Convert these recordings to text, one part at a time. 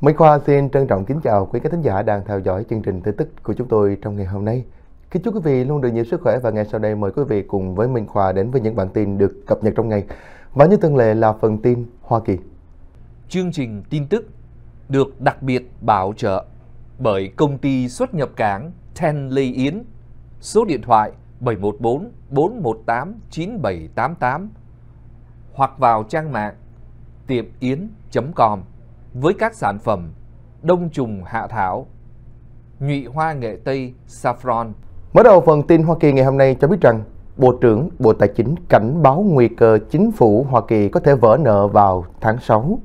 Minh Khoa xin trân trọng kính chào quý khán thính giả đang theo dõi chương trình tin tức của chúng tôi trong ngày hôm nay. Kính chúc quý vị luôn được nhiều sức khỏe và ngay sau đây mời quý vị cùng với Minh Khoa đến với những bản tin được cập nhật trong ngày. Và như thường lệ là phần tin Hoa Kỳ. Chương trình tin tức được đặc biệt bảo trợ bởi công ty xuất nhập cảng Ten Lê Yến, số điện thoại 714 418 9788 hoặc vào trang mạng tiệm yến.com với các sản phẩm đông trùng hạ thảo, nhụy hoa nghệ Tây, saffron. Mở đầu phần tin Hoa Kỳ ngày hôm nay cho biết rằng Bộ trưởng Bộ Tài chính cảnh báo nguy cơ chính phủ Hoa Kỳ có thể vỡ nợ vào tháng 6.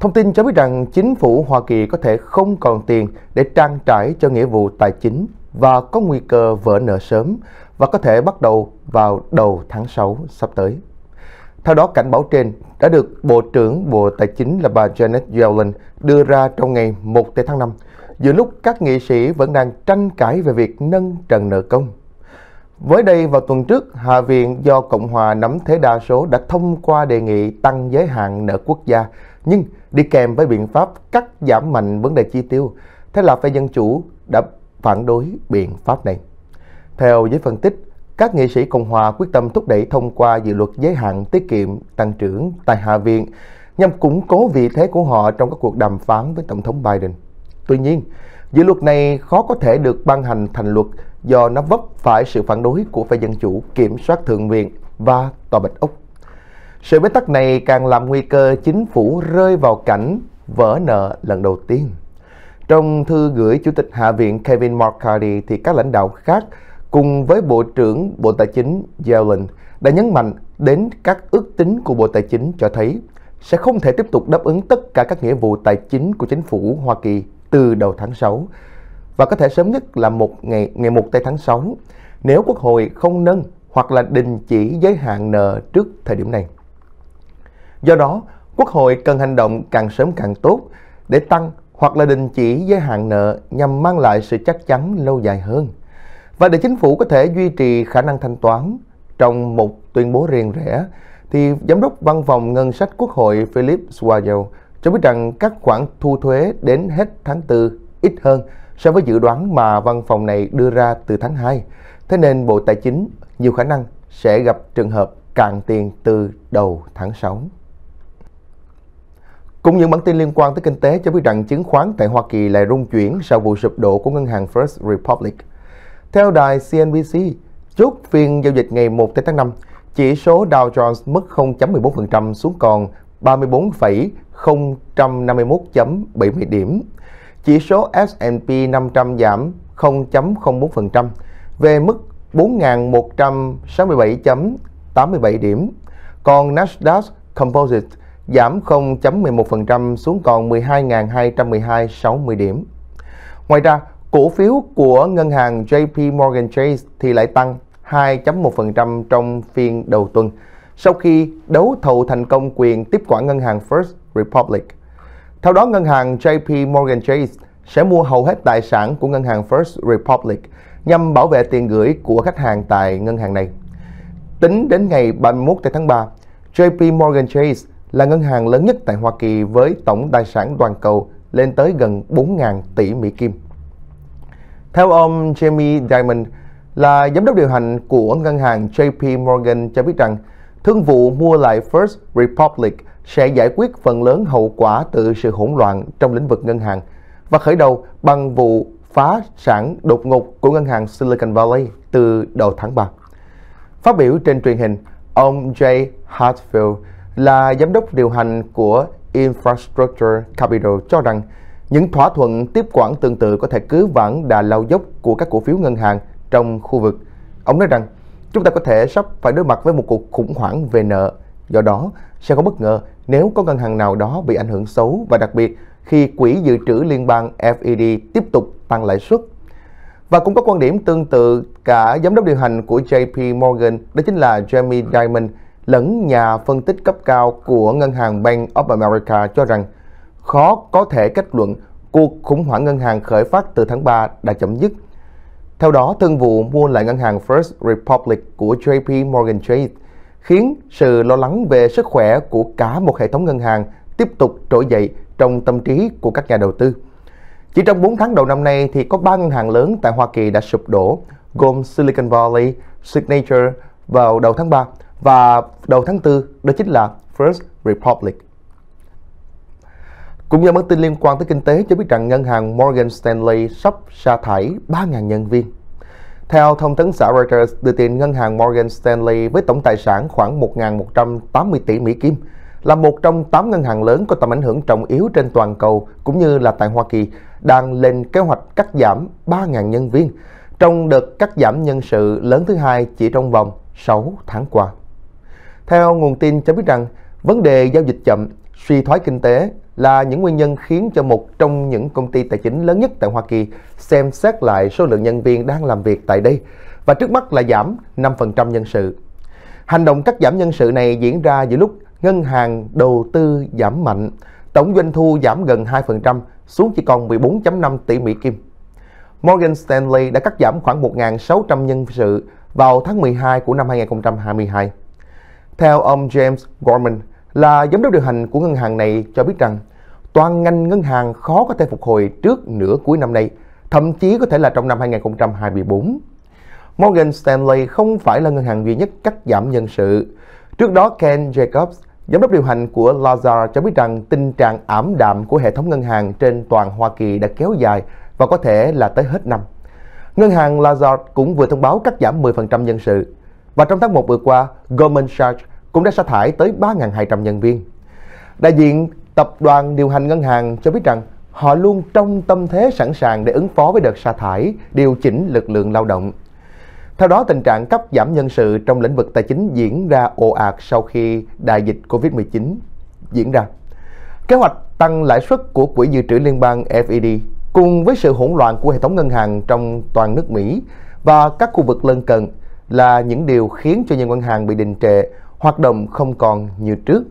Thông tin cho biết rằng chính phủ Hoa Kỳ có thể không còn tiền để trang trải cho nghĩa vụ tài chính và có nguy cơ vỡ nợ sớm và có thể bắt đầu vào đầu tháng 6 sắp tới. Theo đó, cảnh báo trên đã được Bộ trưởng Bộ Tài chính là bà Janet Yellen đưa ra trong ngày 1 tháng 5, giữa lúc các nghị sĩ vẫn đang tranh cãi về việc nâng trần nợ công. Với đây, vào tuần trước, Hạ viện do Cộng hòa nắm thế đa số đã thông qua đề nghị tăng giới hạn nợ quốc gia, nhưng đi kèm với biện pháp cắt giảm mạnh vấn đề chi tiêu. Thế là phe Dân Chủ đã phản đối biện pháp này. Theo giới phân tích, các nghị sĩ Cộng hòa quyết tâm thúc đẩy thông qua dự luật giới hạn tiết kiệm tăng trưởng tại Hạ viện nhằm củng cố vị thế của họ trong các cuộc đàm phán với Tổng thống Biden. Tuy nhiên, dự luật này khó có thể được ban hành thành luật do nó vấp phải sự phản đối của phe Dân Chủ, Kiểm soát Thượng viện và Tòa Bạch Úc. Sự bế tắc này càng làm nguy cơ chính phủ rơi vào cảnh vỡ nợ lần đầu tiên. Trong thư gửi Chủ tịch Hạ viện Kevin McCarthy thì các lãnh đạo khác – cùng với Bộ trưởng Bộ Tài chính Yellen đã nhấn mạnh đến các ước tính của Bộ Tài chính cho thấy sẽ không thể tiếp tục đáp ứng tất cả các nghĩa vụ tài chính của chính phủ Hoa Kỳ từ đầu tháng 6 và có thể sớm nhất là một ngày ngày 1 tây tháng 6 nếu Quốc hội không nâng hoặc là đình chỉ giới hạn nợ trước thời điểm này. Do đó, Quốc hội cần hành động càng sớm càng tốt để tăng hoặc là đình chỉ giới hạn nợ nhằm mang lại sự chắc chắn lâu dài hơn. Và để chính phủ có thể duy trì khả năng thanh toán trong một tuyên bố riêng rẽ, thì Giám đốc Văn phòng Ngân sách Quốc hội Philip Swagel cho biết rằng các khoản thu thuế đến hết tháng 4 ít hơn so với dự đoán mà văn phòng này đưa ra từ tháng 2. Thế nên Bộ Tài chính nhiều khả năng sẽ gặp trường hợp cạn tiền từ đầu tháng 6. Cũng những bản tin liên quan tới kinh tế cho biết rằng chứng khoán tại Hoa Kỳ lại rung chuyển sau vụ sụp đổ của ngân hàng First Republic. Theo đài CNBC, chốt phiên giao dịch ngày 1 tháng 5, chỉ số Dow Jones mất 0.11% xuống còn 34,051.70 điểm. Chỉ số S&P 500 giảm 0.04% về mức 4.167.87 điểm. Còn Nasdaq Composite giảm 0.11% xuống còn 12.212,60 điểm. Ngoài ra, Cổ phiếu của ngân hàng JP Morgan Chase thì lại tăng 2.1% trong phiên đầu tuần sau khi đấu thầu thành công quyền tiếp quản ngân hàng First Republic. Theo đó, ngân hàng JP Morgan Chase sẽ mua hầu hết tài sản của ngân hàng First Republic nhằm bảo vệ tiền gửi của khách hàng tại ngân hàng này. Tính đến ngày 31 tháng 3, JP Morgan Chase là ngân hàng lớn nhất tại Hoa Kỳ với tổng tài sản toàn cầu lên tới gần 4.000 tỷ Mỹ Kim. Theo ông Jamie Dimon, là giám đốc điều hành của ngân hàng JP Morgan cho biết rằng thương vụ mua lại First Republic sẽ giải quyết phần lớn hậu quả từ sự hỗn loạn trong lĩnh vực ngân hàng và khởi đầu bằng vụ phá sản đột ngột của ngân hàng Silicon Valley từ đầu tháng 3. Phát biểu trên truyền hình, ông Jay Hartfield là giám đốc điều hành của Infrastructure Capital cho rằng những thỏa thuận tiếp quản tương tự có thể cứu vãn đà lao dốc của các cổ phiếu ngân hàng trong khu vực. Ông nói rằng, chúng ta có thể sắp phải đối mặt với một cuộc khủng hoảng về nợ. Do đó, sẽ có bất ngờ nếu có ngân hàng nào đó bị ảnh hưởng xấu và đặc biệt khi quỹ dự trữ liên bang FED tiếp tục tăng lãi suất. Và cũng có quan điểm tương tự cả giám đốc điều hành của JP Morgan đó chính là Jamie Dimon lẫn nhà phân tích cấp cao của ngân hàng Bank of America cho rằng khó có thể kết luận cuộc khủng hoảng ngân hàng khởi phát từ tháng 3 đã chấm dứt. Theo đó, thương vụ mua lại ngân hàng First Republic của JP Morgan Chase khiến sự lo lắng về sức khỏe của cả một hệ thống ngân hàng tiếp tục trỗi dậy trong tâm trí của các nhà đầu tư. Chỉ trong 4 tháng đầu năm nay thì có 3 ngân hàng lớn tại Hoa Kỳ đã sụp đổ, gồm Silicon Valley, Signature vào đầu tháng 3 và đầu tháng 4 đó chính là First Republic. Cũng như bản tin liên quan tới kinh tế cho biết rằng ngân hàng Morgan Stanley sắp sa thải 3.000 nhân viên. Theo thông tấn xã Reuters đưa tin ngân hàng Morgan Stanley với tổng tài sản khoảng 1.180 tỷ Mỹ Kim là một trong 8 ngân hàng lớn có tầm ảnh hưởng trọng yếu trên toàn cầu cũng như là tại Hoa Kỳ đang lên kế hoạch cắt giảm 3.000 nhân viên trong đợt cắt giảm nhân sự lớn thứ hai chỉ trong vòng 6 tháng qua. Theo nguồn tin cho biết rằng, vấn đề giao dịch chậm suy thoái kinh tế là những nguyên nhân khiến cho một trong những công ty tài chính lớn nhất tại Hoa Kỳ xem xét lại số lượng nhân viên đang làm việc tại đây và trước mắt là giảm 5% nhân sự. Hành động cắt giảm nhân sự này diễn ra giữa lúc ngân hàng đầu tư giảm mạnh, tổng doanh thu giảm gần 2% xuống chỉ còn 14.5 tỷ Mỹ Kim. Morgan Stanley đã cắt giảm khoảng 1.600 nhân sự vào tháng 12 của năm 2022. Theo ông James Gorman, là giám đốc điều hành của ngân hàng này cho biết rằng toàn ngành ngân hàng khó có thể phục hồi trước nửa cuối năm nay, thậm chí có thể là trong năm 2024. Morgan Stanley không phải là ngân hàng duy nhất cắt giảm nhân sự. Trước đó, Ken Jacobs, giám đốc điều hành của Lazard cho biết rằng tình trạng ảm đạm của hệ thống ngân hàng trên toàn Hoa Kỳ đã kéo dài và có thể là tới hết năm. Ngân hàng Lazard cũng vừa thông báo cắt giảm 10% nhân sự. Và trong tháng 1 vừa qua, Goldman Sachs cũng đã sa thải tới 3.200 nhân viên. Đại diện tập đoàn điều hành ngân hàng cho biết rằng họ luôn trong tâm thế sẵn sàng để ứng phó với đợt sa thải, điều chỉnh lực lượng lao động. Theo đó, tình trạng cấp giảm nhân sự trong lĩnh vực tài chính diễn ra ồ ạt sau khi đại dịch Covid-19 diễn ra. Kế hoạch tăng lãi suất của Quỹ Dự trữ Liên bang FED cùng với sự hỗn loạn của hệ thống ngân hàng trong toàn nước Mỹ và các khu vực lân cận là những điều khiến cho nhiều ngân hàng bị đình trệ hoạt động không còn như trước.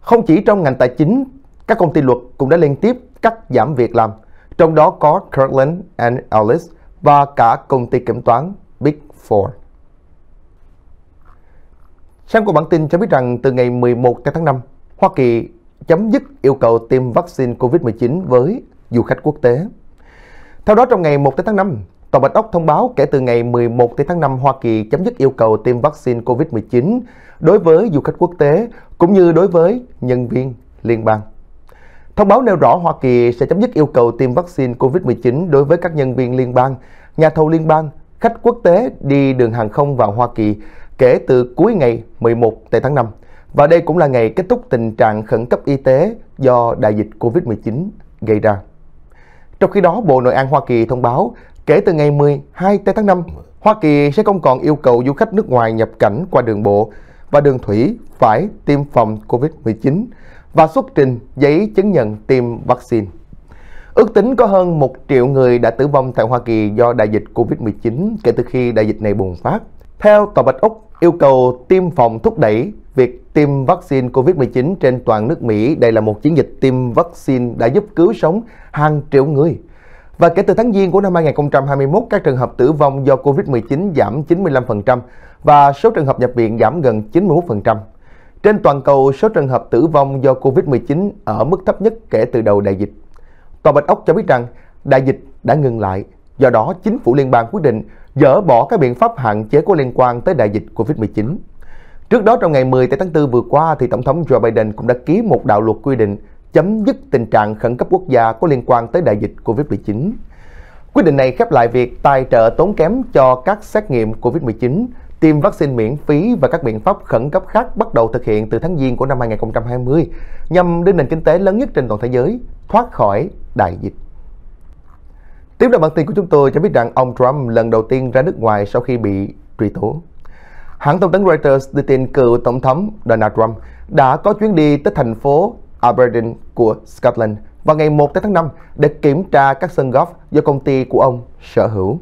Không chỉ trong ngành tài chính, các công ty luật cũng đã liên tiếp cắt giảm việc làm, trong đó có Kirkland and Ellis và cả công ty kiểm toán Big Four. Xem của bản tin cho biết rằng từ ngày 11 tháng 5, Hoa Kỳ chấm dứt yêu cầu tiêm vaccine COVID-19 với du khách quốc tế. Theo đó, trong ngày 1 tháng 5, Tòa Bạch Ốc thông báo kể từ ngày 11 tháng 5 Hoa Kỳ chấm dứt yêu cầu tiêm vaccine COVID-19 đối với du khách quốc tế cũng như đối với nhân viên liên bang. Thông báo nêu rõ Hoa Kỳ sẽ chấm dứt yêu cầu tiêm vaccine COVID-19 đối với các nhân viên liên bang, nhà thầu liên bang, khách quốc tế đi đường hàng không vào Hoa Kỳ kể từ cuối ngày 11 tháng 5. Và đây cũng là ngày kết thúc tình trạng khẩn cấp y tế do đại dịch COVID-19 gây ra. Trong khi đó, Bộ Nội an Hoa Kỳ thông báo Kể từ ngày 12 tây tháng 5, Hoa Kỳ sẽ không còn yêu cầu du khách nước ngoài nhập cảnh qua đường bộ và đường thủy phải tiêm phòng COVID-19 và xuất trình giấy chứng nhận tiêm vaccine. Ước tính có hơn 1 triệu người đã tử vong tại Hoa Kỳ do đại dịch COVID-19 kể từ khi đại dịch này bùng phát. Theo Tòa Bạch Úc, yêu cầu tiêm phòng thúc đẩy việc tiêm vaccine COVID-19 trên toàn nước Mỹ. Đây là một chiến dịch tiêm vaccine đã giúp cứu sống hàng triệu người và kể từ tháng Giêng của năm 2021, các trường hợp tử vong do Covid-19 giảm 95% và số trường hợp nhập viện giảm gần 91%. Trên toàn cầu, số trường hợp tử vong do Covid-19 ở mức thấp nhất kể từ đầu đại dịch. Tòa Bạch Ốc cho biết rằng đại dịch đã ngừng lại, do đó chính phủ liên bang quyết định dỡ bỏ các biện pháp hạn chế có liên quan tới đại dịch Covid-19. Trước đó trong ngày 10 tháng 4 vừa qua, thì Tổng thống Joe Biden cũng đã ký một đạo luật quy định chấm dứt tình trạng khẩn cấp quốc gia có liên quan tới đại dịch COVID-19. Quyết định này khép lại việc tài trợ tốn kém cho các xét nghiệm COVID-19, tiêm vaccine miễn phí và các biện pháp khẩn cấp khác bắt đầu thực hiện từ tháng Giêng của năm 2020 nhằm đưa nền kinh tế lớn nhất trên toàn thế giới thoát khỏi đại dịch. Tiếp theo bản tin của chúng tôi cho biết rằng ông Trump lần đầu tiên ra nước ngoài sau khi bị truy tố. Hãng thông tấn Reuters đưa tin cựu Tổng thống Donald Trump đã có chuyến đi tới thành phố Aberdeen của Scotland vào ngày 1 tháng 5 để kiểm tra các sân golf do công ty của ông sở hữu.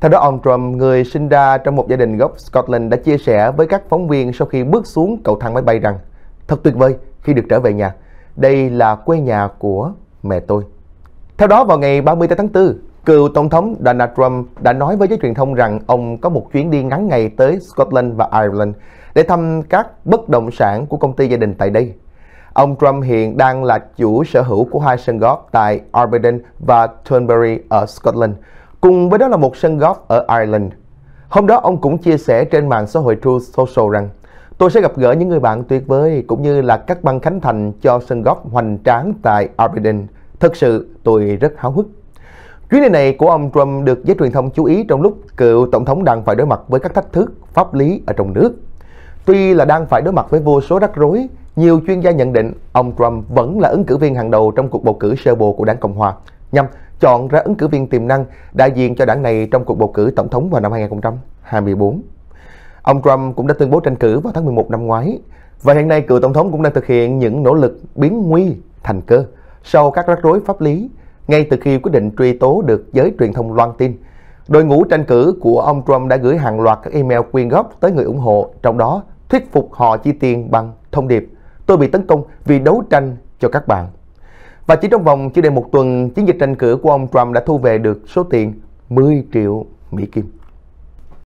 Theo đó, ông Trump, người sinh ra trong một gia đình gốc Scotland đã chia sẻ với các phóng viên sau khi bước xuống cầu thang máy bay rằng Thật tuyệt vời khi được trở về nhà. Đây là quê nhà của mẹ tôi. Theo đó, vào ngày 30 tháng 4, cựu Tổng thống Donald Trump đã nói với giới truyền thông rằng ông có một chuyến đi ngắn ngày tới Scotland và Ireland để thăm các bất động sản của công ty gia đình tại đây. Ông Trump hiện đang là chủ sở hữu của hai sân golf tại Arbeden và Turnberry ở Scotland, cùng với đó là một sân golf ở Ireland. Hôm đó ông cũng chia sẻ trên mạng xã hội True Social rằng Tôi sẽ gặp gỡ những người bạn tuyệt vời cũng như là các băng khánh thành cho sân golf hoành tráng tại Arbeden. Thật sự tôi rất háo hức. Chuyến đi này của ông Trump được giới truyền thông chú ý trong lúc cựu tổng thống đang phải đối mặt với các thách thức pháp lý ở trong nước. Tuy là đang phải đối mặt với vô số rắc rối, nhiều chuyên gia nhận định ông Trump vẫn là ứng cử viên hàng đầu trong cuộc bầu cử sơ bộ của đảng Cộng hòa nhằm chọn ra ứng cử viên tiềm năng đại diện cho đảng này trong cuộc bầu cử tổng thống vào năm 2024. Ông Trump cũng đã tuyên bố tranh cử vào tháng 11 năm ngoái và hiện nay cựu tổng thống cũng đang thực hiện những nỗ lực biến nguy thành cơ sau các rắc rối pháp lý ngay từ khi quyết định truy tố được giới truyền thông loan tin. Đội ngũ tranh cử của ông Trump đã gửi hàng loạt các email quyên góp tới người ủng hộ, trong đó thuyết phục họ chi tiền bằng thông điệp tôi bị tấn công vì đấu tranh cho các bạn. Và chỉ trong vòng chưa đầy một tuần, chiến dịch tranh cử của ông Trump đã thu về được số tiền 10 triệu Mỹ Kim.